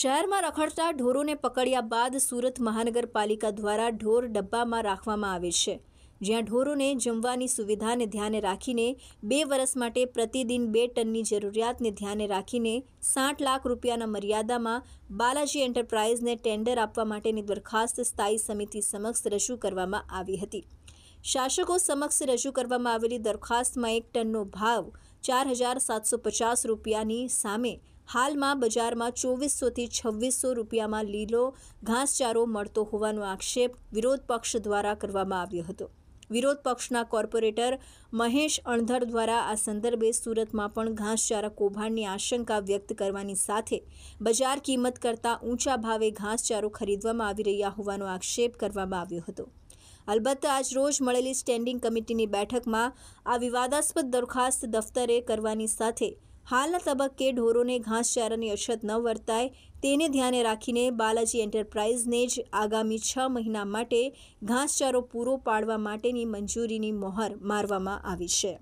શહેરમાં રખડતા ઢોરોને પકડ્યા બાદ સુરત મહાનગરપાલિકા દ્વારા ઢોર ડબ્બામાં રાખવામાં આવે છે જ્યાં ઢોરોને જમવાની સુવિધાને ધ્યાને રાખીને બે વર્ષ માટે પ્રતિદિન બે ટનની જરૂરિયાતને ધ્યાને રાખીને સાઠ લાખ રૂપિયાના મર્યાદામાં બાલાજી એન્ટરપ્રાઇઝને ટેન્ડર આપવા માટેની દરખાસ્ત સ્થાયી સમિતિ સમક્ષ રજૂ કરવામાં આવી હતી શાસકો સમક્ષ રજૂ કરવામાં આવેલી દરખાસ્તમાં એક ટનનો ભાવ ચાર હજાર સાતસો પચાસ રૂપિયાની સામે હાલમાં બજારમાં ચોવીસોથી છવ્વીસો રૂપિયામાં લીલો ઘાસચારો મળતો હોવાનો આક્ષેપ વિરોધ પક્ષ દ્વારા કરવામાં આવ્યો હતો વિરોધ પક્ષના કોર્પોરેટર મહેશ અણધર દ્વારા આ સંદર્ભે સુરતમાં પણ ઘાસચારા કૌભાંડની આશંકા વ્યક્ત કરવાની સાથે બજાર કિંમત કરતાં ઊંચા ભાવે ઘાસચારો ખરીદવામાં આવી રહ્યા હોવાનો આક્ષેપ કરવામાં આવ્યો હતો અલબત્ત આજરોજ મળેલી સ્ટેન્ડિંગ કમિટીની બેઠકમાં આ વિવાદાસ્પદ દરખાસ્ત દફતરે કરવાની સાથે હાલના તબક્કે ઢોરોને ઘાસચારાની અછત ન વર્તાય તેને ધ્યાને રાખીને બાલાજી એન્ટરપ્રાઇઝને જ આગામી છ મહિના માટે ઘાસચારો પૂરો પાડવા માટેની મંજૂરીની મહોર મારવામાં આવી છે